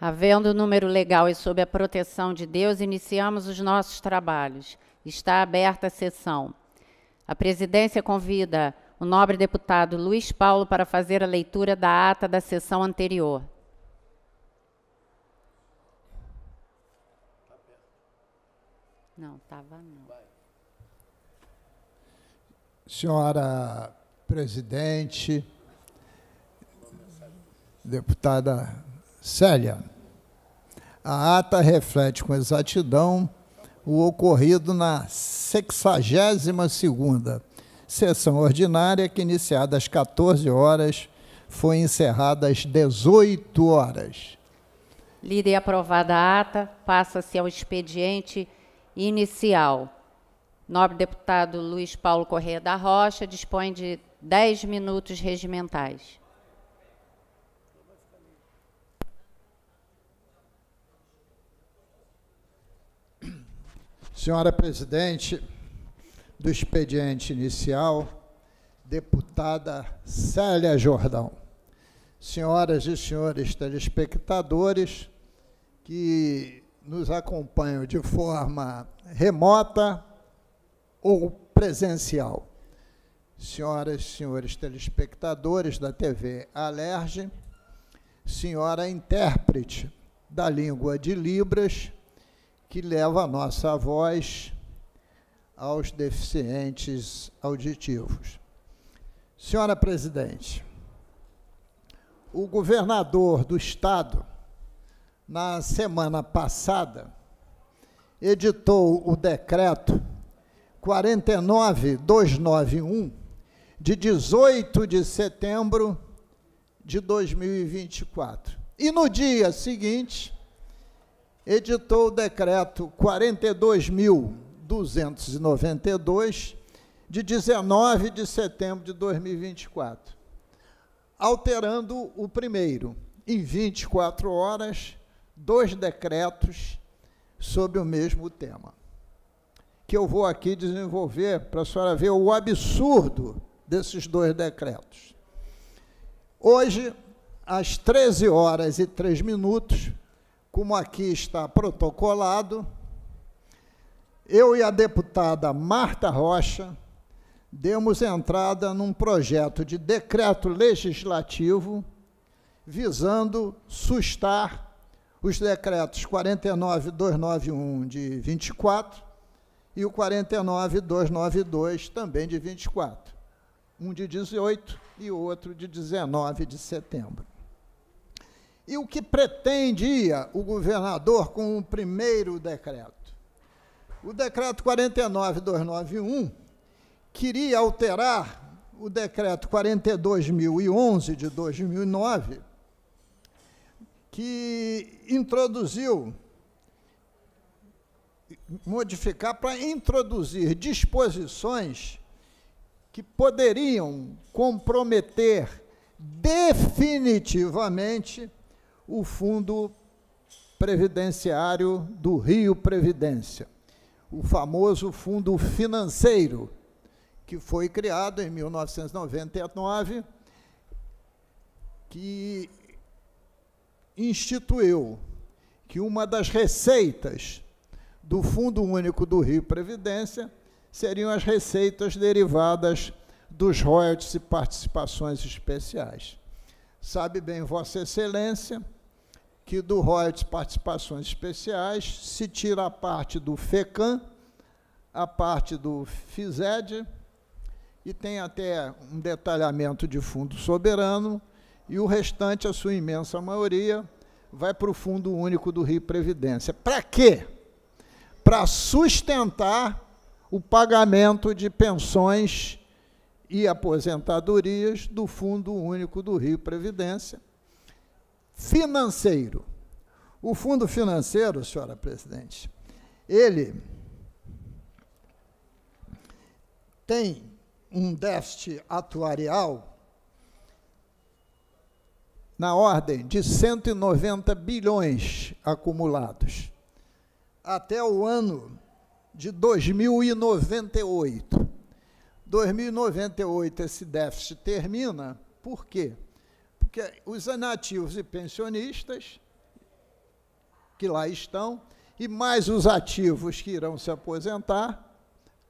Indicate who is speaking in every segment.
Speaker 1: Havendo um número legal e sob a proteção de Deus, iniciamos os nossos trabalhos. Está aberta a sessão. A presidência convida o nobre deputado Luiz Paulo para fazer a leitura da ata da sessão anterior. Não, estava não. Senhora presidente, deputada Célia, a ata reflete com exatidão o ocorrido na 62ª sessão ordinária que iniciada às 14 horas foi encerrada às 18 horas. Lida e aprovada a ata, passa-se ao expediente inicial. Nobre deputado Luiz Paulo Correia da Rocha dispõe de 10 minutos regimentais. Senhora presidente do expediente inicial, deputada Célia Jordão. Senhoras e senhores telespectadores que nos acompanham de forma remota ou presencial. Senhoras e senhores telespectadores da TV Alerge, senhora intérprete da língua de Libras, que leva a nossa voz aos deficientes auditivos. Senhora presidente, o governador do estado, na semana passada, editou o decreto 49291, de 18 de setembro de 2024. E no dia seguinte, editou o decreto 42.292, de 19 de setembro de 2024, alterando o primeiro em 24 horas, dois decretos sobre o mesmo tema, que eu vou aqui desenvolver para a senhora ver o absurdo desses dois decretos. Hoje, às 13 horas e 3 minutos, como aqui está protocolado, eu e a deputada Marta Rocha demos entrada num projeto de decreto legislativo visando sustar os decretos 49291 de 24 e o 49292 também de 24, um de 18 e outro de 19 de setembro. E o que pretendia o governador com o primeiro decreto? O decreto 49291 queria alterar o decreto 42011 de 2009, que introduziu modificar para introduzir disposições que poderiam comprometer definitivamente o Fundo Previdenciário do Rio Previdência, o famoso fundo financeiro, que foi criado em 1999, que instituiu que uma das receitas do Fundo Único do Rio Previdência seriam as receitas derivadas dos royalties e participações especiais. Sabe bem, Vossa Excelência, que do royalties participações especiais se tira a parte do FECAM, a parte do FISED, e tem até um detalhamento de fundo soberano, e o restante, a sua imensa maioria, vai para o Fundo Único do Rio Previdência. Para quê? Para sustentar o pagamento de pensões e aposentadorias do Fundo Único do Rio Previdência, financeiro. O fundo financeiro, senhora presidente, ele tem um déficit atuarial na ordem de 190 bilhões acumulados até o ano de 2098. 2098 esse déficit termina, por quê? porque os anativos e pensionistas que lá estão, e mais os ativos que irão se aposentar,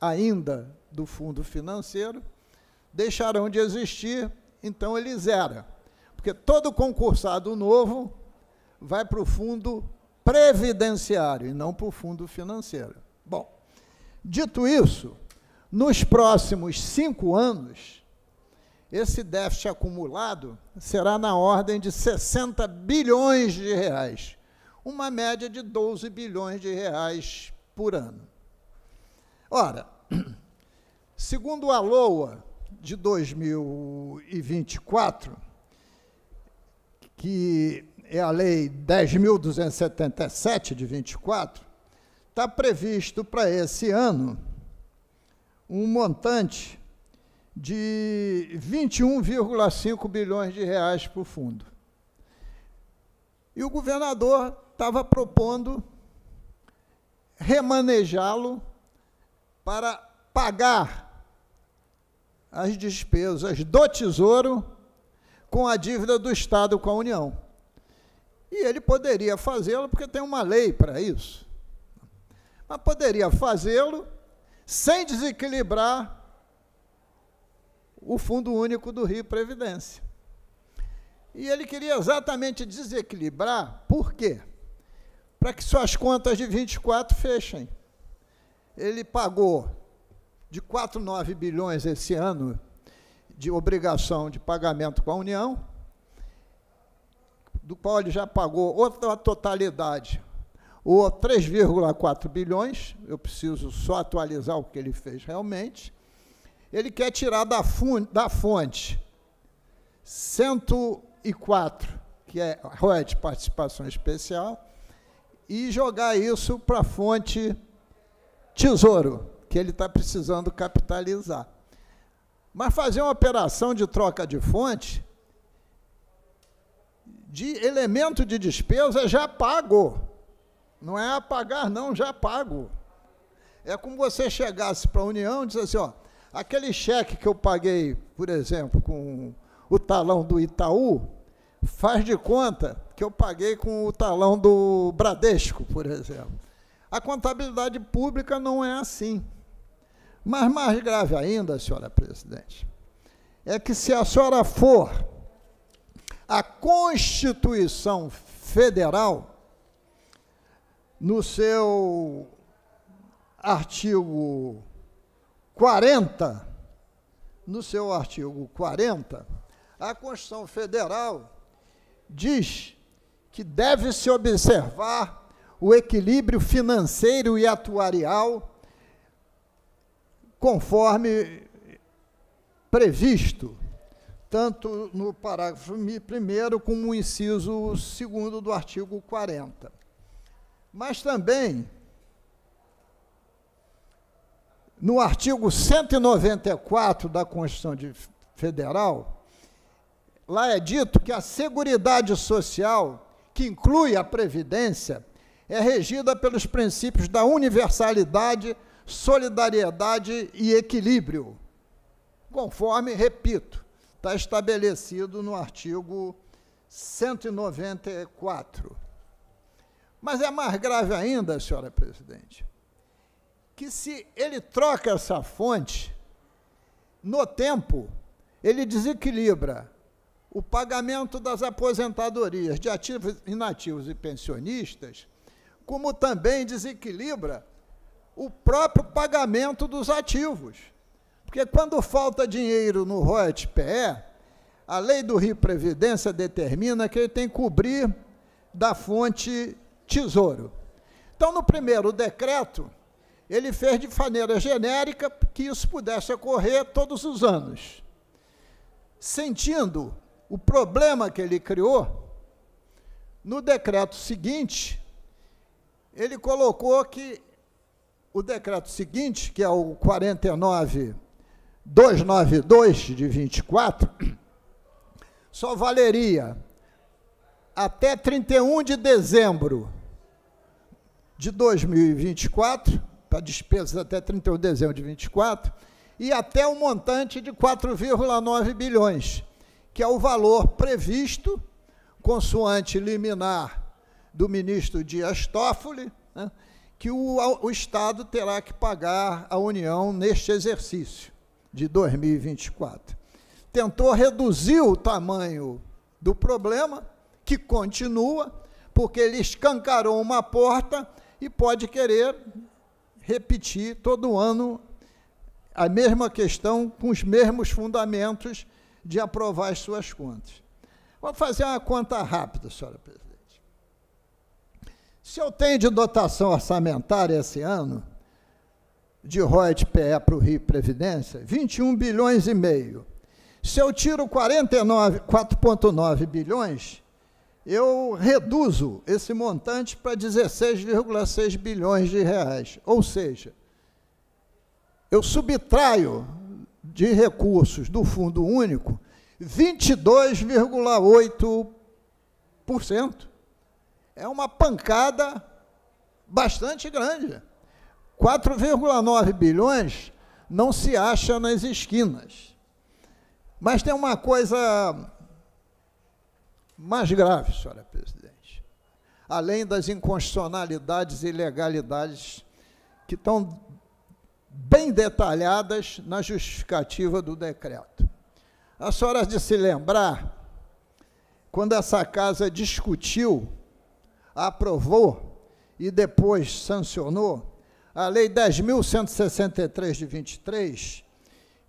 Speaker 1: ainda do fundo financeiro, deixarão de existir, então ele zera. Porque todo concursado novo vai para o fundo previdenciário e não para o fundo financeiro. Bom, dito isso, nos próximos cinco anos, esse déficit acumulado será na ordem de 60 bilhões de reais, uma média de 12 bilhões de reais por ano. Ora, segundo a LOA de 2024, que é a Lei 10.277 de 24, está previsto para esse ano um montante de 21,5 bilhões de reais para o fundo. E o governador estava propondo remanejá-lo para pagar as despesas do Tesouro com a dívida do Estado com a União. E ele poderia fazê-lo, porque tem uma lei para isso. Mas poderia fazê-lo sem desequilibrar o Fundo Único do Rio Previdência. E ele queria exatamente desequilibrar, por quê? Para que suas contas de 24 fechem. Ele pagou de 4,9 bilhões esse ano de obrigação de pagamento com a União, do qual ele já pagou outra totalidade, ou 3,4 bilhões, eu preciso só atualizar o que ele fez realmente, ele quer tirar da, da fonte 104, que é royalties participação especial, e jogar isso para a fonte tesouro, que ele está precisando capitalizar. Mas fazer uma operação de troca de fonte de elemento de despesa já pago. Não é apagar, não, já pago. É como você chegasse para a União e dizer assim, ó, Aquele cheque que eu paguei, por exemplo, com o talão do Itaú, faz de conta que eu paguei com o talão do Bradesco, por exemplo. A contabilidade pública não é assim. Mas mais grave ainda, senhora presidente, é que se a senhora for a Constituição Federal, no seu artigo 40, no seu artigo 40, a Constituição Federal diz que deve se observar o equilíbrio financeiro e atuarial conforme previsto, tanto no parágrafo 1 como no inciso 2 do artigo 40. Mas também no artigo 194 da Constituição Federal, lá é dito que a Seguridade Social, que inclui a Previdência, é regida pelos princípios da universalidade, solidariedade e equilíbrio, conforme, repito, está estabelecido no artigo 194. Mas é mais grave ainda, senhora presidente, que se ele troca essa fonte, no tempo, ele desequilibra o pagamento das aposentadorias de ativos inativos e pensionistas, como também desequilibra o próprio pagamento dos ativos. Porque quando falta dinheiro no ROET-PE, a lei do Rio Previdência determina que ele tem que cobrir da fonte tesouro. Então, no primeiro decreto, ele fez de maneira genérica que isso pudesse ocorrer todos os anos. Sentindo o problema que ele criou, no decreto seguinte, ele colocou que o decreto seguinte, que é o 49292 de 24, só valeria até 31 de dezembro de 2024 para tá despesas até 31 de dezembro de 24, e até o um montante de 4,9 bilhões, que é o valor previsto, consoante liminar do ministro Dias Toffoli, né, que o, o Estado terá que pagar à União neste exercício de 2024. Tentou reduzir o tamanho do problema, que continua, porque ele escancarou uma porta e pode querer repetir todo ano a mesma questão com os mesmos fundamentos de aprovar as suas contas. Vou fazer uma conta rápida, senhora presidente. Se eu tenho de dotação orçamentária esse ano, de ROIT PE para o Rio Previdência, 21 bilhões e meio. Se eu tiro 4,9 bilhões, eu reduzo esse montante para 16,6 bilhões de reais. Ou seja, eu subtraio de recursos do fundo único 22,8%. É uma pancada bastante grande. 4,9 bilhões não se acha nas esquinas. Mas tem uma coisa mais grave, senhora presidente. Além das inconstitucionalidades e ilegalidades que estão bem detalhadas na justificativa do decreto. A senhora de se lembrar, quando essa casa discutiu, aprovou e depois sancionou a Lei 10.163 de 23,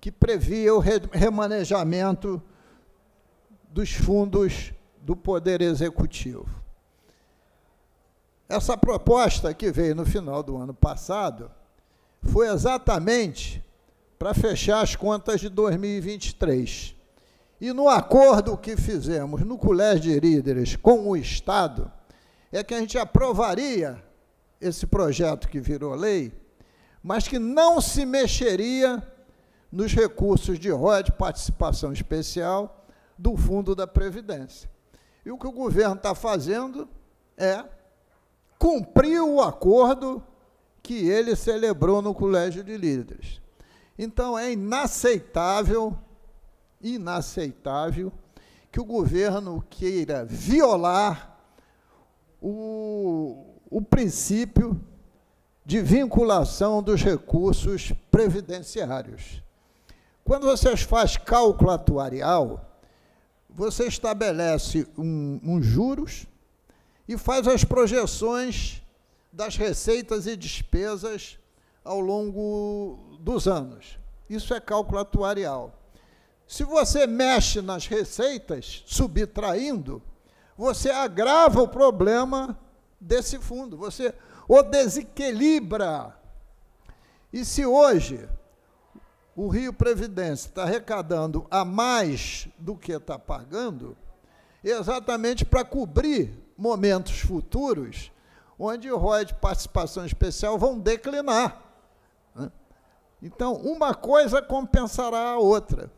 Speaker 1: que previa o remanejamento dos fundos do Poder Executivo. Essa proposta que veio no final do ano passado foi exatamente para fechar as contas de 2023. E no acordo que fizemos no Colégio de Líderes com o Estado, é que a gente aprovaria esse projeto que virou lei, mas que não se mexeria nos recursos de ROD, participação especial, do Fundo da Previdência. E o que o governo está fazendo é cumprir o acordo que ele celebrou no Colégio de Líderes. Então é inaceitável, inaceitável que o governo queira violar o, o princípio de vinculação dos recursos previdenciários. Quando vocês faz cálculo atuarial, você estabelece um, um juros e faz as projeções das receitas e despesas ao longo dos anos. Isso é cálculo atuarial. Se você mexe nas receitas, subtraindo, você agrava o problema desse fundo, você o desequilibra. E se hoje o Rio Previdência está arrecadando a mais do que está pagando, exatamente para cobrir momentos futuros onde o ROI de participação especial vão declinar. Né? Então, uma coisa compensará a outra.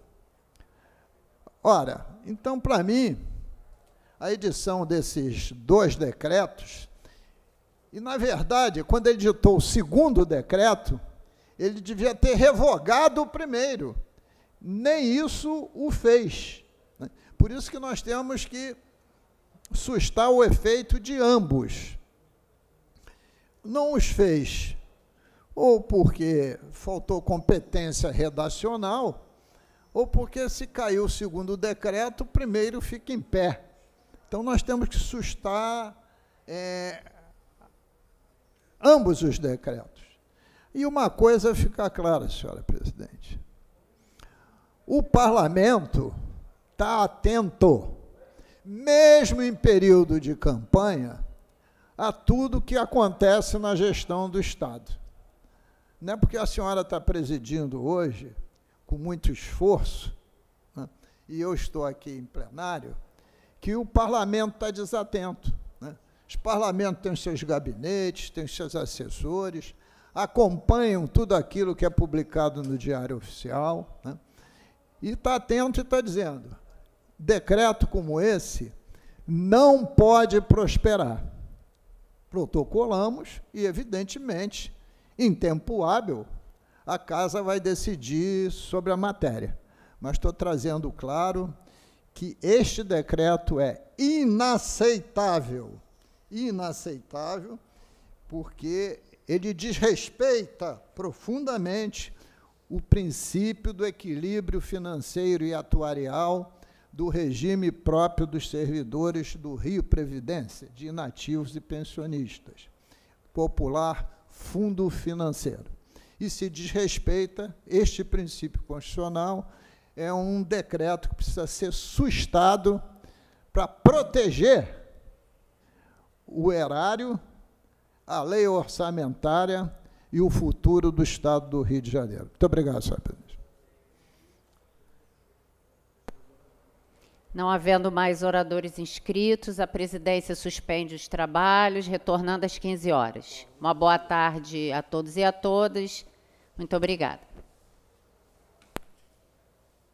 Speaker 1: Ora, então, para mim, a edição desses dois decretos, e, na verdade, quando ele editou o segundo decreto, ele devia ter revogado o primeiro. Nem isso o fez. Né? Por isso que nós temos que sustar o efeito de ambos. Não os fez, ou porque faltou competência redacional, ou porque se caiu o segundo decreto, o primeiro fica em pé. Então nós temos que sustar é, ambos os decretos. E uma coisa é fica clara, senhora presidente. O parlamento está atento, mesmo em período de campanha, a tudo que acontece na gestão do Estado. Não é porque a senhora está presidindo hoje, com muito esforço, né, e eu estou aqui em plenário, que o parlamento está desatento. Né? Os parlamentos têm seus gabinetes, têm seus assessores, acompanham tudo aquilo que é publicado no Diário Oficial. Né? E está atento e está dizendo: decreto como esse não pode prosperar. Protocolamos e, evidentemente, em tempo hábil, a casa vai decidir sobre a matéria. Mas estou trazendo claro que este decreto é inaceitável. Inaceitável, porque ele desrespeita profundamente o princípio do equilíbrio financeiro e atuarial do regime próprio dos servidores do Rio Previdência, de inativos e pensionistas, popular fundo financeiro. E se desrespeita este princípio constitucional, é um decreto que precisa ser sustado para proteger o erário a lei orçamentária e o futuro do Estado do Rio de Janeiro. Muito obrigado, senhora presidente. Não havendo mais oradores inscritos, a presidência suspende os trabalhos, retornando às 15 horas. Uma boa tarde a todos e a todas. Muito obrigada.